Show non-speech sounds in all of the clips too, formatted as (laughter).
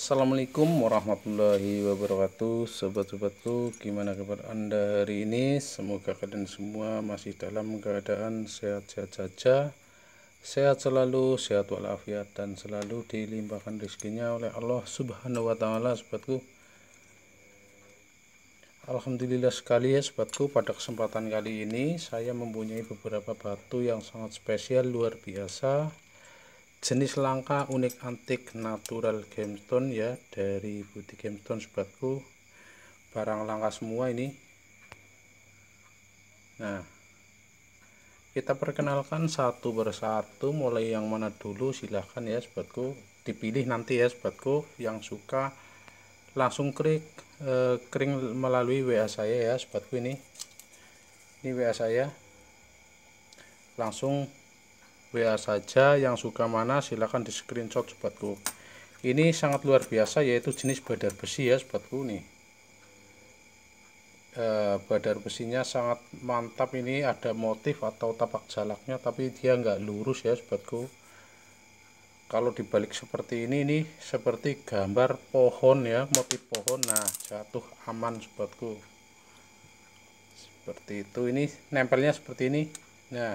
Assalamualaikum warahmatullahi wabarakatuh Sobat-sobatku gimana kabar anda hari ini Semoga kalian semua masih dalam keadaan sehat-sehat saja Sehat selalu, sehat walafiat Dan selalu dilimpahkan rezekinya oleh Allah subhanahu wa ta'ala sobatku Alhamdulillah sekali ya sobatku pada kesempatan kali ini Saya mempunyai beberapa batu yang sangat spesial luar biasa jenis langka unik antik natural gemstone ya dari putih Gemstone sobatku barang langka semua ini nah kita perkenalkan satu persatu mulai yang mana dulu silahkan ya sobatku dipilih nanti ya sobatku yang suka langsung klik eh, kering melalui WA saya ya sobatku ini ini WA saya langsung WA saja yang suka mana silahkan di screenshot sobatku ini sangat luar biasa yaitu jenis badar besi ya sobatku ini. e, eh, badar besinya sangat mantap ini ada motif atau tapak jalaknya tapi dia nggak lurus ya sobatku kalau dibalik seperti ini ini seperti gambar pohon ya motif pohon nah jatuh aman sobatku seperti itu ini nempelnya seperti ini nah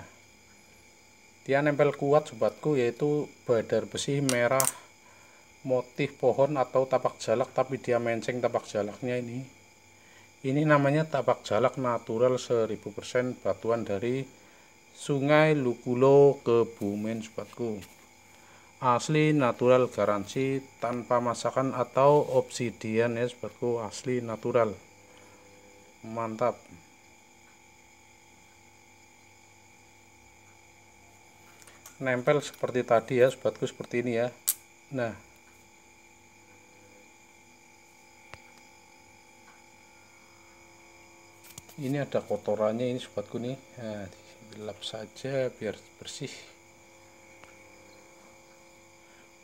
dia nempel kuat sobatku yaitu badar besi merah motif pohon atau tapak jalak tapi dia menceng tapak jalaknya ini ini namanya tapak jalak natural 1000% batuan dari sungai Lukulo ke Bumen sobatku asli natural garansi tanpa masakan atau obsidian ya sobatku asli natural mantap nempel seperti tadi ya sobatku seperti ini ya nah ini ada kotorannya ini sobatku nih nah, dilap saja biar bersih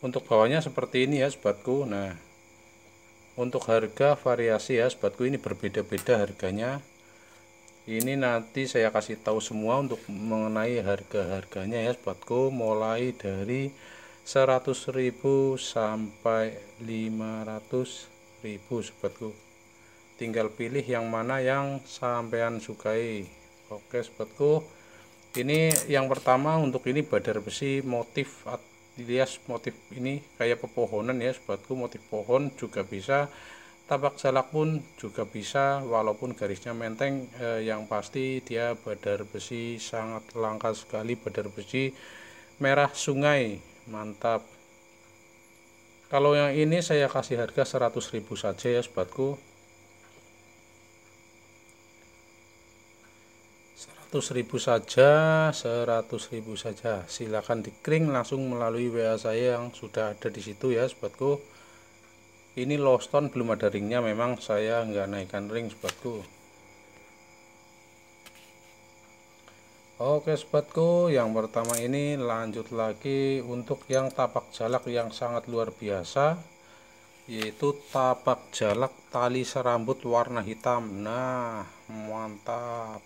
untuk bawahnya seperti ini ya sobatku nah untuk harga variasi ya sobatku ini berbeda-beda harganya ini nanti saya kasih tahu semua untuk mengenai harga-harganya ya sobatku mulai dari 100.000 sampai 500.000 sobatku tinggal pilih yang mana yang sampean sukai oke sobatku ini yang pertama untuk ini badar besi motif alias motif ini kayak pepohonan ya sobatku motif pohon juga bisa tapak jalak pun juga bisa walaupun garisnya menteng eh, yang pasti dia badar besi sangat langka sekali badar besi merah sungai mantap kalau yang ini saya kasih harga 100.000 saja ya sobatku 100.000 saja 100.000 saja silahkan dikring langsung melalui WA saya yang sudah ada di situ ya sobatku ini loston belum ada ringnya memang saya nggak naikkan ring sobatku Oke sobatku yang pertama ini lanjut lagi untuk yang tapak jalak yang sangat luar biasa yaitu tapak jalak tali serambut warna hitam nah mantap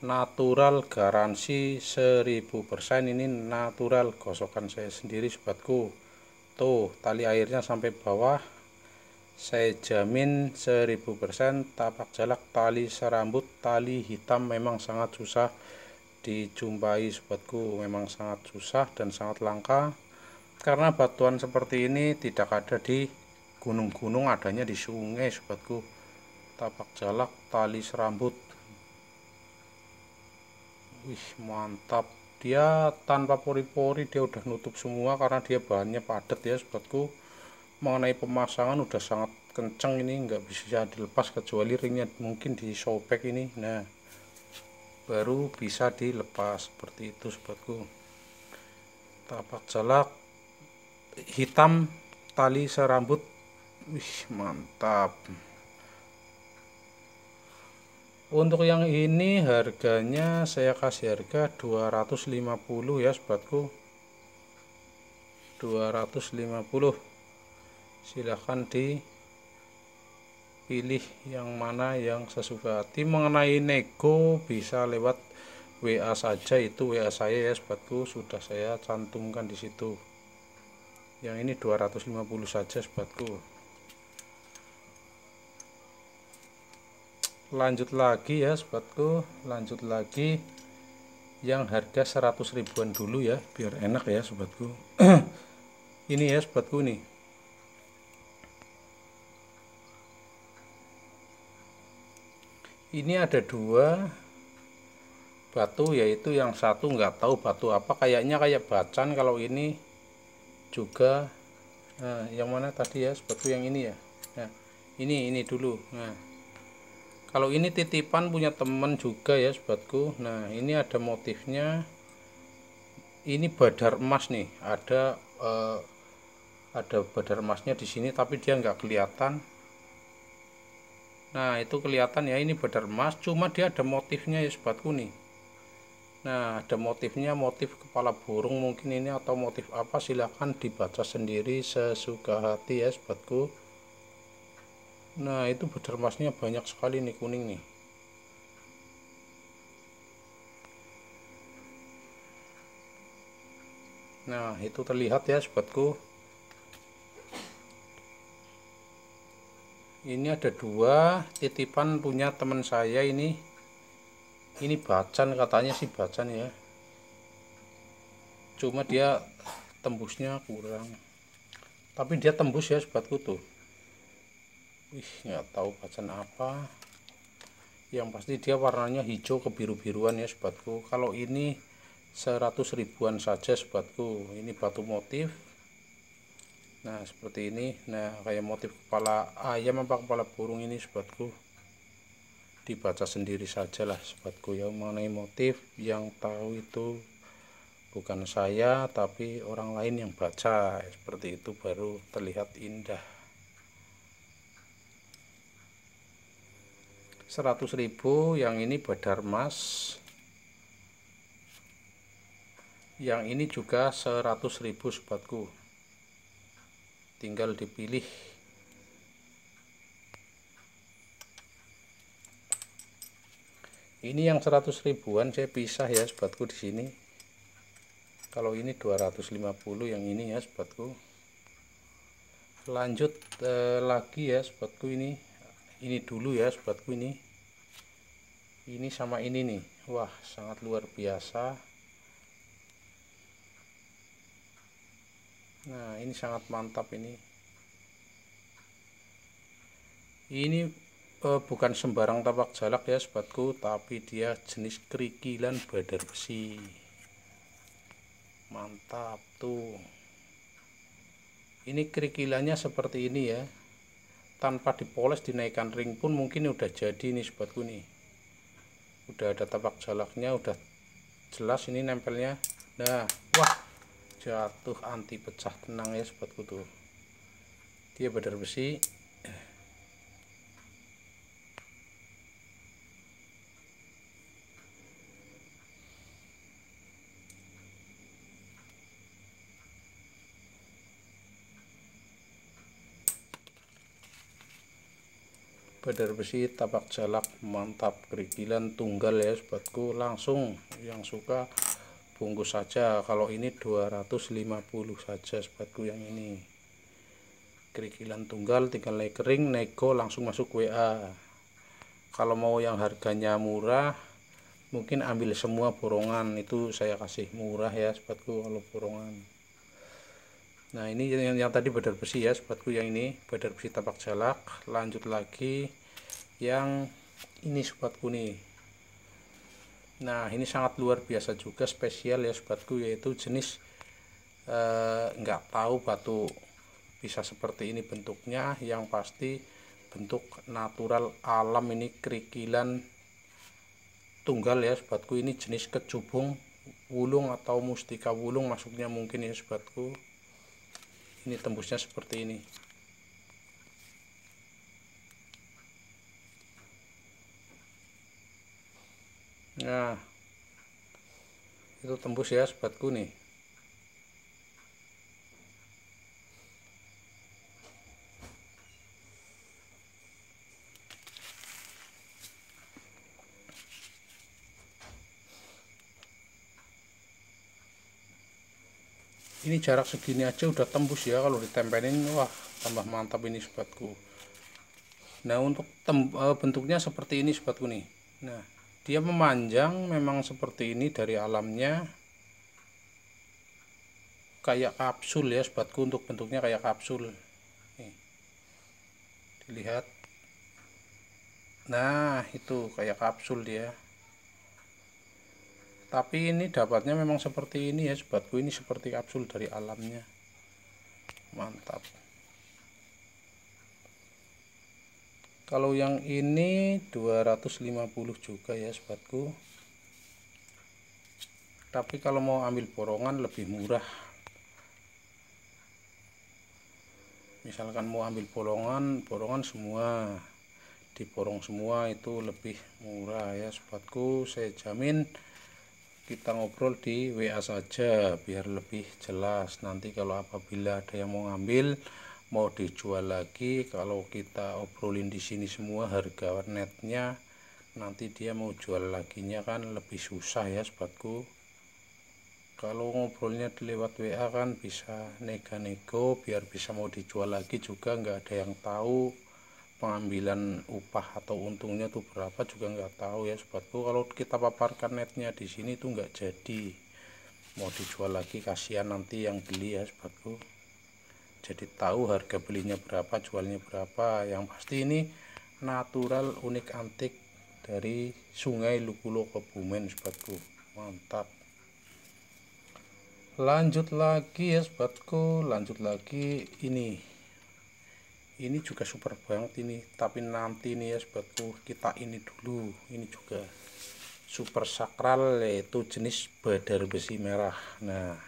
natural garansi 1000% ini natural gosokan saya sendiri sobatku tuh tali airnya sampai bawah saya jamin 1000% tapak jalak tali serambut tali hitam memang sangat susah dijumpai sobatku memang sangat susah dan sangat langka karena batuan seperti ini tidak ada di gunung-gunung adanya di sungai sobatku tapak jalak tali serambut wih mantap dia tanpa pori-pori dia udah nutup semua karena dia bahannya padat ya sobatku mengenai pemasangan udah sangat kenceng ini nggak bisa dilepas kecuali ringnya mungkin di sobek ini nah baru bisa dilepas seperti itu sobatku tapak jalak hitam tali serambut wih mantap untuk yang ini harganya saya kasih harga 250 ya sobatku 250 silahkan di pilih yang mana yang sesuka hati mengenai nego bisa lewat WA saja itu WA saya ya sobatku sudah saya cantumkan di situ yang ini 250 saja sobatku lanjut lagi ya sobatku lanjut lagi yang harga 100 ribuan dulu ya biar enak ya sobatku (clears throat) ini ya sobatku nih ini ada dua batu yaitu yang satu nggak tahu batu apa kayaknya kayak bacan kalau ini juga nah, yang mana tadi ya sobatku yang ini ya nah, ini ini dulu nah kalau ini titipan punya temen juga ya sobatku nah ini ada motifnya ini badar emas nih ada eh, ada badar emasnya di sini tapi dia nggak kelihatan nah itu kelihatan ya ini badar emas cuma dia ada motifnya ya sobatku nih nah ada motifnya motif kepala burung mungkin ini atau motif apa silahkan dibaca sendiri sesuka hati ya sobatku nah itu budar masnya banyak sekali nih kuning nih nah itu terlihat ya sobatku ini ada dua titipan punya teman saya ini ini bacan katanya sih bacan ya cuma dia tembusnya kurang tapi dia tembus ya sobatku tuh ih nggak tahu bacaan apa yang pasti dia warnanya hijau kebiru-biruan ya sobatku kalau ini 100 ribuan saja sobatku ini batu motif nah seperti ini nah kayak motif kepala ayam apa kepala burung ini sobatku dibaca sendiri saja sajalah sobatku ya mengenai motif yang tahu itu bukan saya tapi orang lain yang baca seperti itu baru terlihat indah 100.000 yang ini badar emas. yang ini juga 100.000 sobatku tinggal dipilih ini yang 100 ribuan saya pisah ya sobatku di sini kalau ini 250 yang ini ya sobatku lanjut eh, lagi ya sobatku ini ini dulu ya sobatku ini ini sama ini nih wah sangat luar biasa nah ini sangat mantap ini ini eh, bukan sembarang tapak jalak ya sobatku tapi dia jenis kerikilan badar besi mantap tuh ini kerikilannya seperti ini ya tanpa dipoles dinaikkan ring pun mungkin udah jadi nih sobatku nih udah ada tapak jalaknya udah jelas ini nempelnya nah wah jatuh anti pecah tenang ya sobatku tuh dia badar besi Badar Besi tapak jalak mantap kerikilan tunggal ya sobatku langsung yang suka bungkus saja kalau ini 250 saja sobatku yang ini kerikilan tunggal tinggal naik kering nego langsung masuk WA kalau mau yang harganya murah mungkin ambil semua borongan itu saya kasih murah ya sobatku kalau borongan nah ini yang, yang tadi badar besi ya sobatku yang ini badar besi tapak jalak lanjut lagi yang ini sobatku nih nah ini sangat luar biasa juga spesial ya sobatku yaitu jenis eh, nggak eh, tahu batu bisa seperti ini bentuknya yang pasti bentuk natural alam ini kerikilan tunggal ya sobatku ini jenis kecubung wulung atau mustika wulung masuknya mungkin ya sobatku ini tembusnya seperti ini nah itu tembus ya sobatku nih ini jarak segini aja udah tembus ya kalau ditempelin wah tambah mantap ini sobatku nah untuk eh, bentuknya seperti ini sobatku nih nah dia memanjang memang seperti ini dari alamnya kayak kapsul ya sobatku untuk bentuknya kayak kapsul nih dilihat nah itu kayak kapsul dia tapi ini dapatnya memang seperti ini ya sobatku ini seperti kapsul dari alamnya mantap kalau yang ini 250 juga ya sobatku tapi kalau mau ambil borongan lebih murah misalkan mau ambil borongan borongan semua diborong semua itu lebih murah ya sobatku saya jamin kita ngobrol di WA saja biar lebih jelas nanti kalau apabila ada yang mau ngambil mau dijual lagi kalau kita obrolin di sini semua harga netnya nanti dia mau jual lagi nya kan lebih susah ya sobatku kalau ngobrolnya lewat WA kan bisa nego-nego biar bisa mau dijual lagi juga nggak ada yang tahu pengambilan upah atau untungnya tuh berapa juga nggak tahu ya sobatku kalau kita paparkan netnya di sini tuh nggak jadi mau dijual lagi kasihan nanti yang beli ya sobatku jadi tahu harga belinya berapa jualnya berapa yang pasti ini natural unik antik dari sungai Lukulo Kebumen sobatku mantap lanjut lagi ya sobatku lanjut lagi ini ini juga super banget ini tapi nanti nih ya sobatku kita ini dulu ini juga super sakral yaitu jenis badar besi merah nah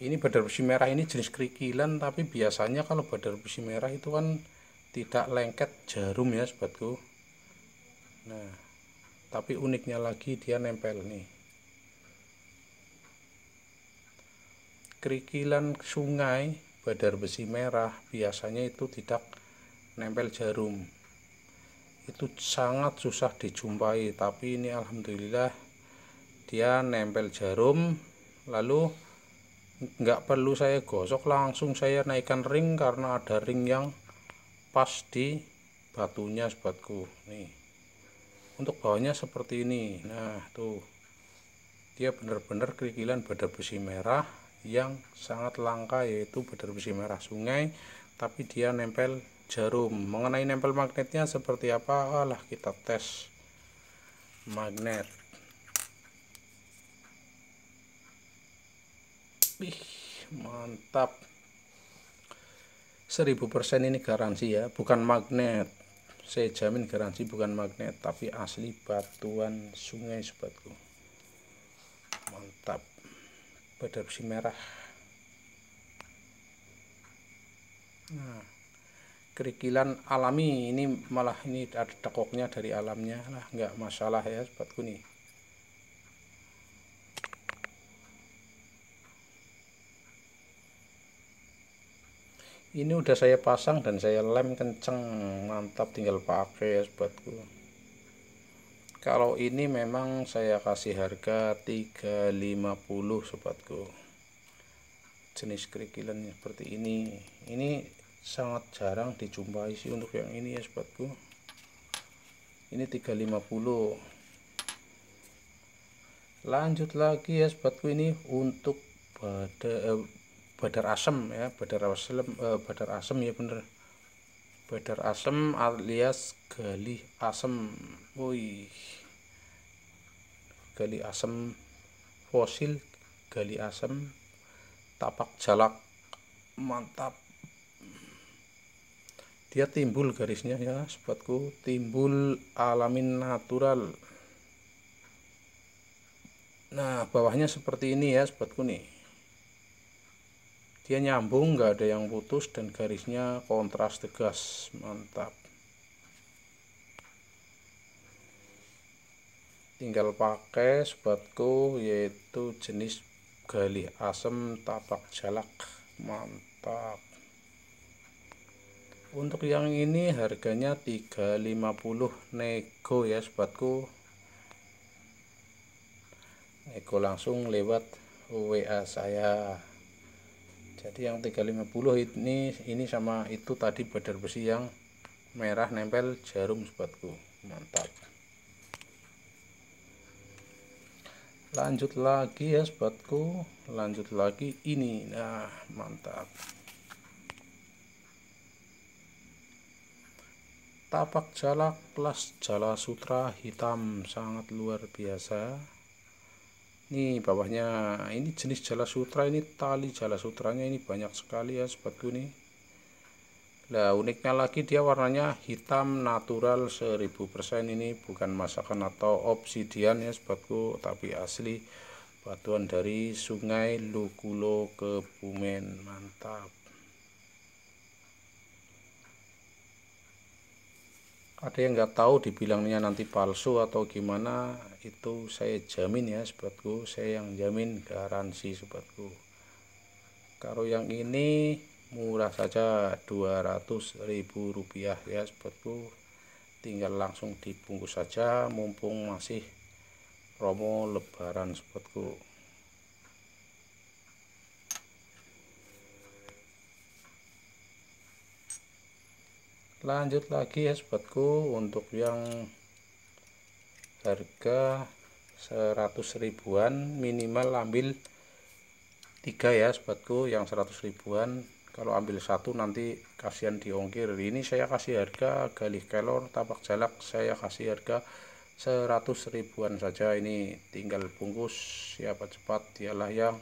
ini badar besi merah ini jenis kerikilan tapi biasanya kalau badar besi merah itu kan tidak lengket jarum ya sobatku nah tapi uniknya lagi dia nempel nih kerikilan sungai badar besi merah biasanya itu tidak nempel jarum itu sangat susah dijumpai tapi ini alhamdulillah dia nempel jarum lalu nggak perlu saya gosok langsung saya naikkan ring karena ada ring yang pas di batunya sobatku nih untuk bawahnya seperti ini nah tuh dia benar-benar kerikilan pada besi merah yang sangat langka yaitu bedar besi merah sungai tapi dia nempel jarum mengenai nempel magnetnya seperti apa alah kita tes magnet ih mantap 1000% ini garansi ya bukan magnet saya jamin garansi bukan magnet tapi asli batuan sungai sobatku mantap pada besi merah nah kerikilan alami ini malah ini ada tekoknya dari alamnya lah nggak masalah ya sobatku ini. ini udah saya pasang dan saya lem kenceng mantap tinggal pakai ya sobatku kalau ini memang saya kasih harga 350 sobatku jenis kerikilan seperti ini ini sangat jarang dijumpai sih untuk yang ini ya sobatku ini 350 lanjut lagi ya sobatku ini untuk eh, badar eh, asem ya badar asem eh, badar asem ya bener Badar asem alias gali asem. Woi. gali asem fosil gali asem tapak jalak mantap dia timbul garisnya ya sobatku timbul alamin natural nah bawahnya seperti ini ya sobatku nih dia nyambung nggak ada yang putus dan garisnya kontras tegas mantap tinggal pakai sobatku yaitu jenis galih asem tapak jalak mantap untuk yang ini harganya 350 nego ya sobatku nego langsung lewat WA saya jadi yang 350 ini ini sama itu tadi badar besi yang merah nempel jarum sobatku mantap lanjut lagi ya sobatku lanjut lagi ini nah mantap tapak jala kelas jala sutra hitam sangat luar biasa ini bawahnya ini jenis jala sutra ini tali jala sutranya ini banyak sekali ya sobatku ini Nah uniknya lagi dia warnanya hitam natural 1000% ini bukan masakan atau obsidian ya sobatku tapi asli batuan dari sungai Lukulo ke Bumen mantap ada yang nggak tahu dibilangnya nanti palsu atau gimana itu saya jamin ya sobatku saya yang jamin garansi sobatku kalau yang ini murah saja 200.000 rupiah ya sobatku tinggal langsung dibungkus saja mumpung masih promo lebaran sobatku lanjut lagi ya sobatku untuk yang harga 100 ribuan minimal ambil tiga ya sobatku yang 100 ribuan kalau ambil satu nanti kasihan diongkir ini saya kasih harga galih kelor tapak jalak saya kasih harga 100 ribuan saja ini tinggal bungkus siapa cepat dialah yang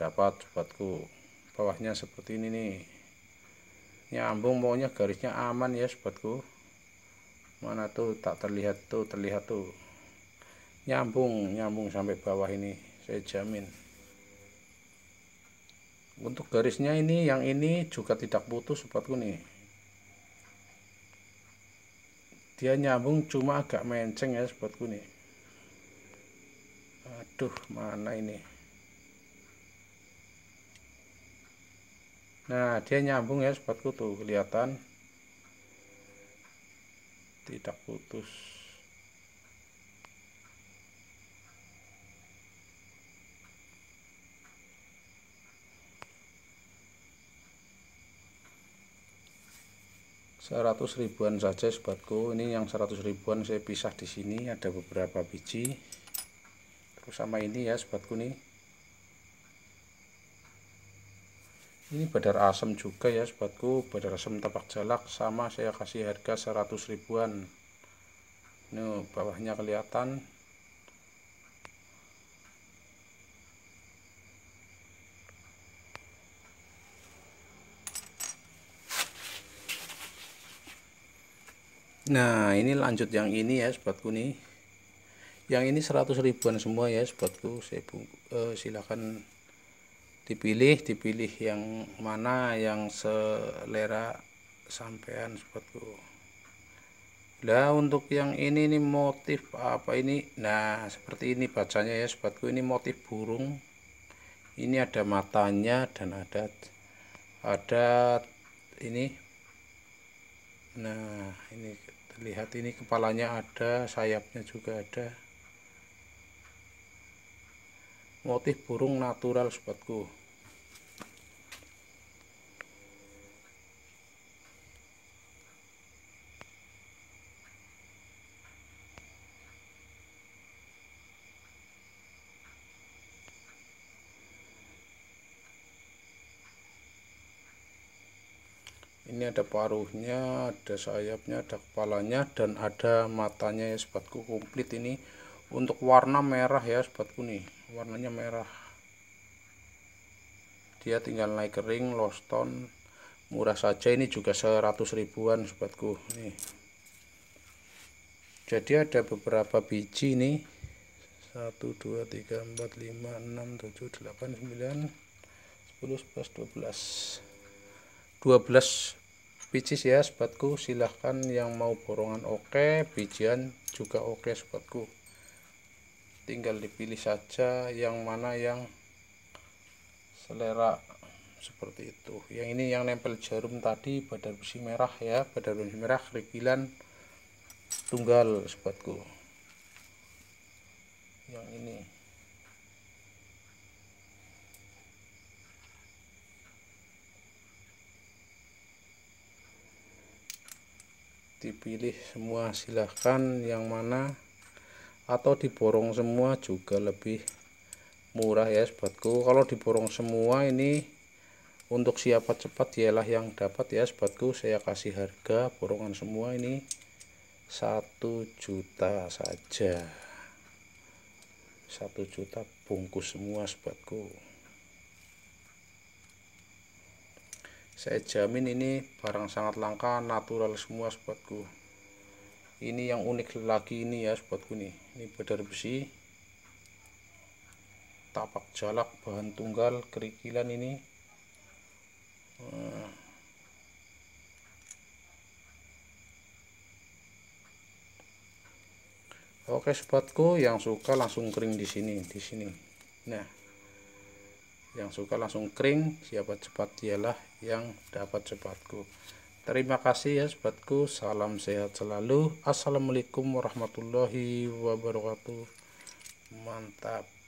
dapat sobatku bawahnya seperti ini nih nyambung pokoknya garisnya aman ya sobatku mana tuh tak terlihat tuh terlihat tuh nyambung nyambung sampai bawah ini saya jamin untuk garisnya ini yang ini juga tidak putus sobatku nih dia nyambung cuma agak menceng ya sobatku nih aduh mana ini Nah, dia nyambung ya sobatku tuh kelihatan. Tidak putus. seratus ribuan saja sobatku ini yang seratus ribuan saya pisah di sini ada beberapa biji terus sama ini ya sobatku nih ini badar asem juga ya sobatku badar asem tapak jalak sama saya kasih harga 100 ribuan ini bawahnya kelihatan nah ini lanjut yang ini ya sobatku nih yang ini 100 ribuan semua ya sobatku saya eh, silakan dipilih dipilih yang mana yang selera sampean sobatku Nah untuk yang ini nih motif apa ini nah seperti ini bacanya ya sobatku ini motif burung ini ada matanya dan ada ada ini nah ini terlihat ini kepalanya ada sayapnya juga ada motif burung natural sobatku ada paruhnya ada sayapnya ada kepalanya dan ada matanya ya sobatku komplit ini untuk warna merah ya sobatku nih warnanya merah dia tinggal naik kering loston murah saja ini juga 100 ribuan sobatku nih jadi ada beberapa biji nih 1 2 3 4 5 6 7 8 9 10 11 12 12 Bicis ya sobatku, silahkan yang mau borongan oke, okay, bijian juga oke okay, sobatku. Tinggal dipilih saja yang mana yang selera seperti itu. Yang ini yang nempel jarum tadi badar besi merah ya, badar besi merah kerikilan tunggal sobatku. dipilih semua silahkan yang mana atau diborong semua juga lebih murah ya sobatku kalau diborong semua ini untuk siapa cepat ialah yang dapat ya sobatku saya kasih harga borongan semua ini satu juta saja satu juta bungkus semua sobatku saya jamin ini barang sangat langka natural semua sobatku ini yang unik lagi ini ya sobatku nih ini badar besi tapak jalak bahan tunggal kerikilan ini eh. Oke sobatku yang suka langsung kering di sini di sini nah yang suka langsung kering siapa cepat dialah yang dapat cepatku. Terima kasih ya sobatku. Salam sehat selalu. Assalamualaikum warahmatullahi wabarakatuh. Mantap.